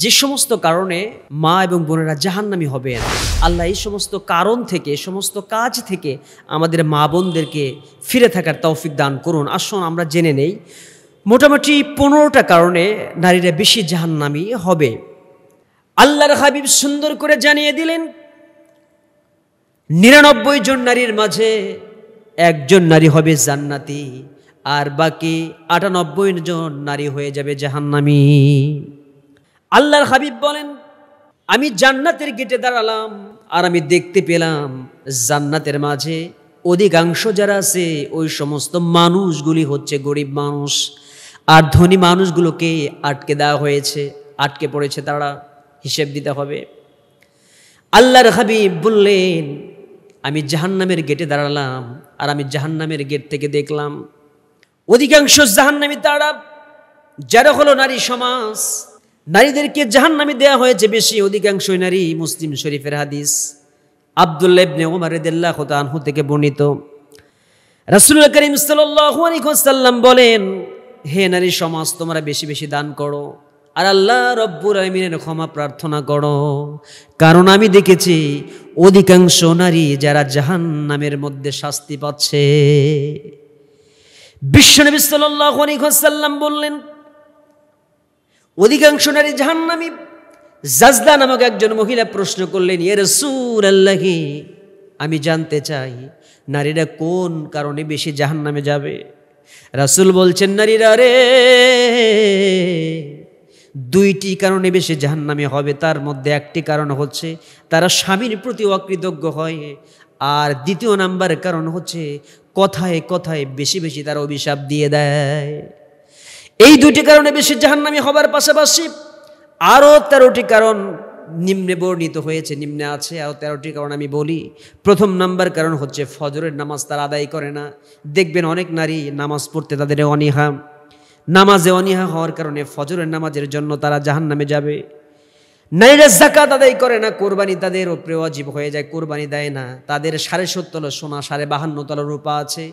যে সমস্ত কারণে মা এবং বোনেরা জাহান্নামি হবে না আল্লাহ এই সমস্ত কারণ থেকে সমস্ত কাজ থেকে আমাদের মা বোনদেরকে ফিরে থাকার তৌফিক দান করুন আসুন আমরা জেনে নেই মোটামুটি পনেরোটা কারণে নারীরা বেশি জাহান্নামি হবে আল্লাহর হাবিব সুন্দর করে জানিয়ে দিলেন নিরানব্বই জন নারীর মাঝে একজন নারী হবে জান্নাতি আর বাকি আটানব্বই জন নারী হয়ে যাবে জাহান্নামি আল্লাহর হাবিব বলেন আমি জান্নাতের গেটে দাঁড়ালাম আর আমি দেখতে পেলাম জান্নাতের মাঝে অধিকাংশ যারা আছে ওই সমস্ত মানুষগুলি হচ্ছে গরিব মানুষ আর ধনী মানুষগুলোকে আটকে দেওয়া হয়েছে আটকে পড়েছে তারা হিসেব দিতে হবে আল্লাহর হাবিব বললেন আমি জাহান্নামের গেটে দাঁড়ালাম আর আমি জাহান্নামের গেট থেকে দেখলাম অধিকাংশ জাহান্নামি তারা যারা হলো নারী সমাজ নারীদেরকে জাহান নামে দেওয়া হয়েছে বেশি অধিকাংশই নারী মুসলিম শরীফের হাদিস আবদুল্লাহ ইবনে ওমর আনহু থেকে বর্ণিত রাসূলুল্লাহ করিম সাল্লাল্লাহু বলেন হে নারী সমাজ তোমরা বেশি বেশি দান করো আর আল্লাহ রব্বুর আমিনের ক্ষমা প্রার্থনা করো কারণ আমি দেখেছি অধিকাংশ নারী যারা জাহান নামের মধ্যে শাস্তি পাচ্ছে বিশ্ব নবী আলাইহি বললেন অধিকাংশ নারী জাহান্নামি জাজদা নামক একজন মহিলা প্রশ্ন করলেন এর সুর আল্লাহি আমি জানতে চাই নারীরা কোন কারণে বেশি জাহান নামে যাবে রাসুল বলছেন নারীরা রে দুইটি কারণে বেশি জাহান নামে হবে তার মধ্যে একটি কারণ হচ্ছে তারা স্বামীর প্রতি অকৃতজ্ঞ হয় আর দ্বিতীয় নাম্বার কারণ হচ্ছে কথায় কথায় বেশি বেশি তারা অভিশাপ দিয়ে দেয় এই দুটি কারণে বেশি জাহান্নামি হবার পাশাপাশি আরও তেরোটি কারণ নিম্নে বর্ণিত হয়েছে নিম্নে আছে আরও তেরোটি কারণ আমি বলি প্রথম নাম্বার কারণ হচ্ছে ফজরের নামাজ তারা আদায় করে না দেখবেন অনেক নারী নামাজ পড়তে তাদের অনীহা নামাজে অনীহা হওয়ার কারণে ফজরের নামাজের জন্য তারা জাহান নামে যাবে নাইরা জাকাত আদায় করে না কোরবানি তাদের ওপরে অজীব হয়ে যায় কোরবানি দেয় না তাদের সাড়ে সত্তর সোনা সাড়ে বাহান্ন তলা রূপা আছে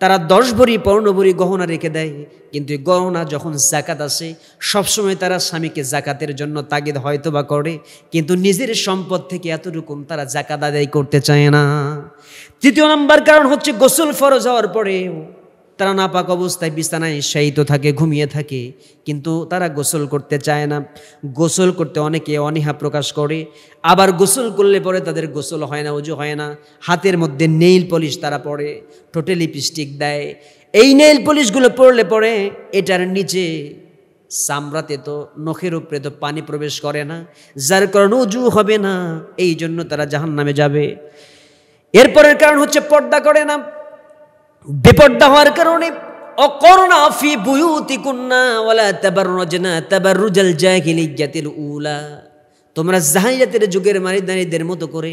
তারা দশ ভরি পনেরো ভরি গহনা রেখে দেয় কিন্তু গহনা যখন জাকাত আসে সবসময় তারা স্বামীকে জাকাতের জন্য তাগিদ হয়তো বা করে কিন্তু নিজের সম্পদ থেকে এতটুকুন তারা জাকাত আদায় করতে চায় না তৃতীয় নাম্বার কারণ হচ্ছে গোসল ফরজ হওয়ার পরেও তারা নাপাক অবস্থায় বিছানায় শায়িত থাকে ঘুমিয়ে থাকে কিন্তু তারা গোসল করতে চায় না গোসল করতে অনেকে অনীহা প্রকাশ করে আবার গোসল করলে পরে তাদের গোসল হয় না উজু হয় না হাতের মধ্যে নেইল পলিশ তারা পরে টোটে লিপস্টিক দেয় এই নেইল পলিশগুলো পড়লে পরে এটার নিচে সামরাতে তো নখের উপরে তো পানি প্রবেশ করে না যার কারণে উজু হবে না এই জন্য তারা জাহান নামে যাবে এরপরের কারণ হচ্ছে পর্দা করে না বেপর্দা হওয়ার কারণে অকরণা ফি বুয়ুতি কুন্না ওয়ালা তাবাররুজনা তাবাররুজাল জাহিলিয়াতিল উলা তোমরা জাহিলিয়াতের যুগের মারি নারীদের মতো করে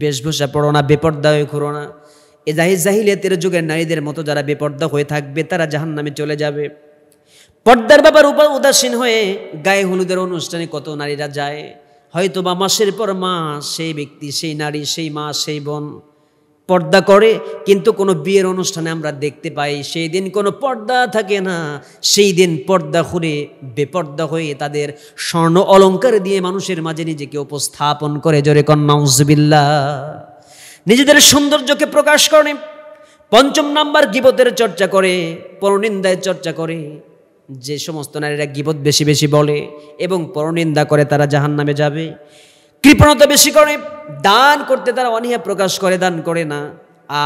বেশভূষা পড়ো না বেপর্দা হয়ে ঘুরো না এ জাহি জাহিলিয়াতের যুগের নারীদের মতো যারা বেপর্দা হয়ে থাকবে তারা জাহান্নামে চলে যাবে পর্দার বাবার উপর উদাসীন হয়ে গায়ে হলুদের অনুষ্ঠানে কত নারীরা যায় হয়তো বা মাসের পর মা সেই ব্যক্তি সেই নারী সেই মা সেই বোন পর্দা করে কিন্তু কোনো বিয়ের অনুষ্ঠানে আমরা দেখতে পাই সেই দিন কোনো পর্দা থাকে না সেই দিন পর্দা খুলে বেপর্দা হয়ে তাদের স্বর্ণ অলঙ্কার দিয়ে মানুষের মাঝে নিজেকে উপস্থাপন করে জোরে কন্নাউজবিল্লা নিজেদের সৌন্দর্যকে প্রকাশ করে পঞ্চম নাম্বার গিবতের চর্চা করে পরনিন্দায় চর্চা করে যে সমস্ত নারীরা গিবত বেশি বেশি বলে এবং পরনিন্দা করে তারা জাহান নামে যাবে কৃপণতা বেশি করে দান করতে তারা অনীহা প্রকাশ করে দান করে না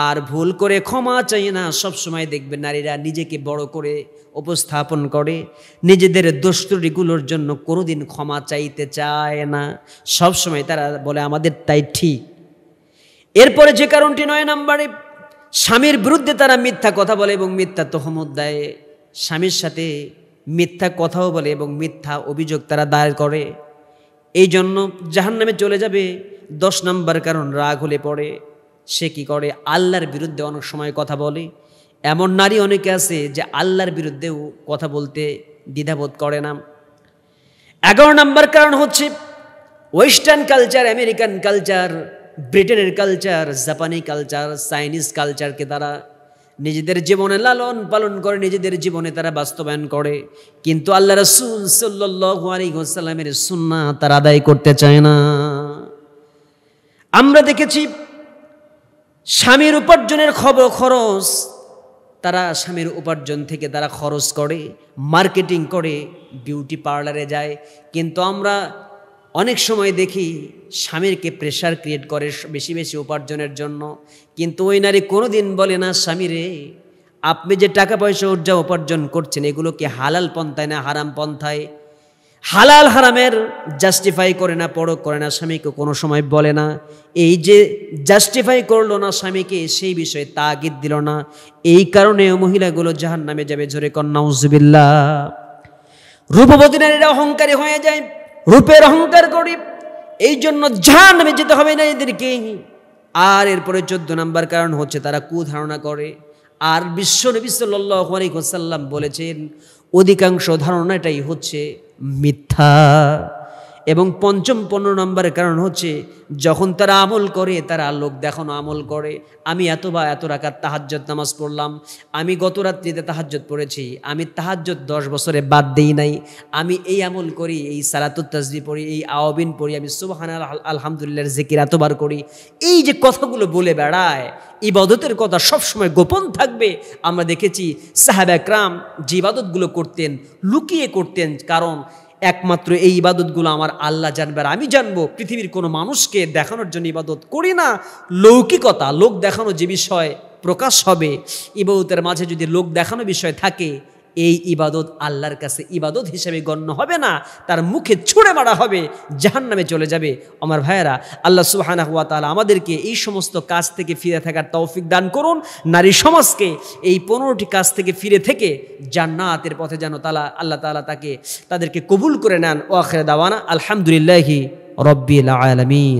আর ভুল করে ক্ষমা চাই না সবসময় দেখবে নারীরা নিজেকে বড় করে উপস্থাপন করে নিজেদের দোস্তুরিগুলোর জন্য কোনোদিন ক্ষমা চাইতে চায় না সবসময় তারা বলে আমাদের তাই ঠিক এরপরে যে কারণটি নয় নাম্বারে স্বামীর বিরুদ্ধে তারা মিথ্যা কথা বলে এবং মিথ্যা তহমত দেয় স্বামীর সাথে মিথ্যা কথাও বলে এবং মিথ্যা অভিযোগ তারা দায়ের করে এই জন্য জাহান নামে চলে যাবে দশ নম্বর কারণ রাগ হলে পড়ে সে কি করে আল্লাহর বিরুদ্ধে অনেক সময় কথা বলে এমন নারী অনেকে আছে যে আল্লাহর বিরুদ্ধেও কথা বলতে দ্বিধাবোধ করে না এগারো নম্বর কারণ হচ্ছে ওয়েস্টার্ন কালচার আমেরিকান কালচার ব্রিটেনের কালচার জাপানি কালচার চাইনিজ কালচারকে তারা নিজেদের জীবনে লালন পালন করে নিজেদের জীবনে তারা বাস্তবায়ন করে কিন্তু আল্লাহ রসুল সাল্লু আলী গোসাল্লামের সুন্না তারা আদায় করতে চায় না আমরা দেখেছি স্বামীর উপার্জনের খবর খরচ তারা স্বামীর উপার্জন থেকে তারা খরচ করে মার্কেটিং করে বিউটি পার্লারে যায় কিন্তু আমরা অনেক সময় দেখি স্বামীরকে প্রেশার ক্রিয়েট করে বেশি বেশি উপার্জনের জন্য কিন্তু ওই নারী কোনো দিন বলে না স্বামীরে আপনি যে টাকা পয়সা উর্জা উপার্জন করছেন এগুলো কি হালাল পন্থায় না হারাম পন্থায় হালাল হারামের জাস্টিফাই করে না পরক করে না স্বামীকে কোনো সময় বলে না এই যে জাস্টিফাই করলো না স্বামীকে সেই বিষয়ে তাগিদ দিল না এই কারণে মহিলাগুলো জাহান নামে যাবে ঝরে কন্যাউজবিল্লা রূপবতী নারীরা অহংকারী হয়ে যায় রূপের অহংকার করি এই জন্য জাহান নামে যেতে হবে না এদেরকে আর এরপরে চোদ্দ নাম্বার কারণ হচ্ছে তারা কুধারণা করে আর বিশ্ব নবী সাল্লাহ বলেছেন অধিকাংশ ধারণাটাই হচ্ছে মিথ্যা এবং পঞ্চম পনেরো নম্বরের কারণ হচ্ছে যখন তারা আমল করে তারা লোক দেখানো আমল করে আমি এত বা এত রাখার তাহাজ্জত নামাজ পড়লাম আমি গত রাত্রিতে তাহাজ্জত পড়েছি আমি তাহাজ্জত দশ বছরে বাদ দিই নাই আমি এই আমল করি এই সালাতুত তাজবি পড়ি এই আওবিন পড়ি আমি সুবাহান আলহামদুলিল্লাহ জিকির এতবার করি এই যে কথাগুলো বলে বেড়ায় ইবাদতের কথা সবসময় গোপন থাকবে আমরা দেখেছি সাহেব একরাম যে ইবাদতগুলো করতেন লুকিয়ে করতেন কারণ একমাত্র এই ইবাদতগুলো আমার আল্লাহ জানবে আর আমি জানবো পৃথিবীর কোনো মানুষকে দেখানোর জন্য ইবাদত করি না লৌকিকতা লোক দেখানো যে বিষয় প্রকাশ হবে ইবাদতের মাঝে যদি লোক দেখানো বিষয় থাকে এই ইবাদত আল্লাহর কাছে ইবাদত হিসেবে গণ্য হবে না তার মুখে ছুঁড়ে মারা হবে জাহান নামে চলে যাবে আমার ভাইয়েরা আল্লাহ সুহানা হুয়া তালা আমাদেরকে এই সমস্ত কাজ থেকে ফিরে থাকার তৌফিক দান করুন নারী সমাজকে এই পনেরোটি কাজ থেকে ফিরে থেকে জান্নাতের পথে যেন তালা আল্লাহ তালা তাকে তাদেরকে কবুল করে নেন ও আখরে দাওয়ানা আলহামদুলিল্লাহি রব্বিল আলমী